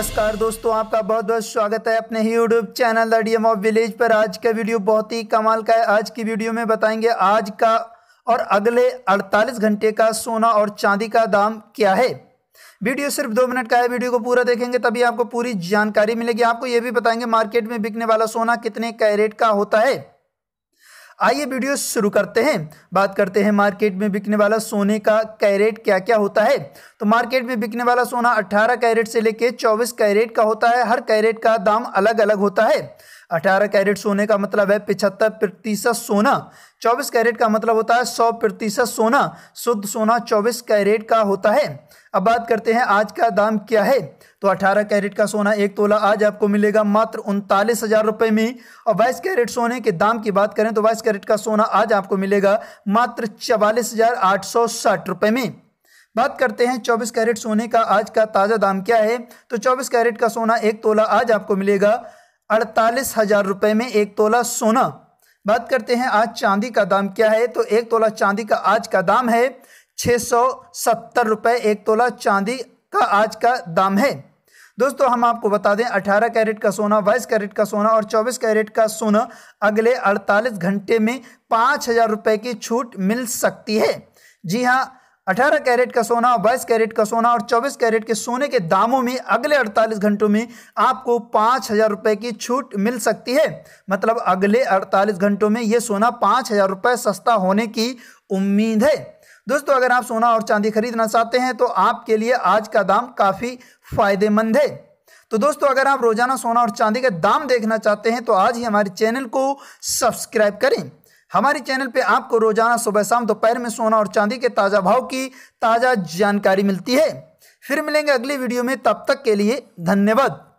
नमस्कार दोस्तों आपका बहुत बहुत स्वागत है अपने ही YouTube channel DM of village पर आज का वीडियो बहुत ही कमाल का है आज की वीडियो में बताएंगे आज का और अगले 48 घंटे का सोना और चांदी का दाम क्या है वीडियो सिर्फ दो मिनट का है वीडियो को पूरा देखेंगे तभी आपको पूरी जानकारी मिलेगी आपको ये भी बताएंगे मार्केट में बिकने वाला सोना कितने कैरेट का होता है आइए वीडियो शुरू करते हैं बात करते हैं मार्केट में बिकने वाला सोने का कैरेट क्या क्या होता है तो मार्केट में बिकने वाला सोना 18 कैरेट से लेकर 24 कैरेट का होता है हर कैरेट का दाम अलग अलग होता है अठारह कैरेट सोने का मतलब है पिछहत्तर प्रतिशत सोना चौबीस कैरेट का मतलब होता है सौ प्रतिशत सोना शुद्ध सोना चौबीस कैरेट का होता है अब बात करते हैं आज का दाम क्या है तो 18 कैरेट का सोना एक तोला आज आपको मिलेगा मात्र उनतालीस हज़ार रुपये में और 22 कैरेट सोने के दाम की बात करें तो 22 कैरेट का सोना आज आपको मिलेगा मात्र चवालीस हज़ार आठ सौ साठ रुपये में बात करते हैं 24 कैरेट सोने का आज का ताज़ा दाम क्या है तो 24 कैरेट का सोना एक तोला आज आपको मिलेगा अड़तालीस हज़ार रुपये में एक तोला सोना बात करते हैं आज चांदी का दाम क्या है तो एक तोला चांदी का आज का दाम है छः सौ सत्तर रुपये एक तोला चांदी का आज का दाम है दोस्तों हम आपको बता दें 18 कैरेट का सोना बाईस कैरेट का सोना और 24 कैरेट का सोना अगले 48 घंटे में पाँच हज़ार रुपये की छूट मिल सकती है जी हाँ अठारह कैरेट का सोना बाईस कैरेट का सोना और चौबीस कैरेट के सोने के दामों में अगले अड़तालीस घंटों में आपको पाँच हज़ार रुपये की छूट मिल सकती है मतलब अगले अड़तालीस घंटों में ये सोना पाँच हज़ार रुपये सस्ता होने की उम्मीद है दोस्तों अगर आप सोना और चांदी खरीदना चाहते हैं तो आपके लिए आज का दाम काफ़ी फायदेमंद है तो दोस्तों अगर आप रोजाना सोना और चांदी का दाम देखना चाहते हैं तो आज ही हमारे चैनल को सब्सक्राइब करें हमारे चैनल पे आपको रोजाना सुबह शाम दोपहर में सोना और चांदी के ताज़ा भाव की ताज़ा जानकारी मिलती है फिर मिलेंगे अगली वीडियो में तब तक के लिए धन्यवाद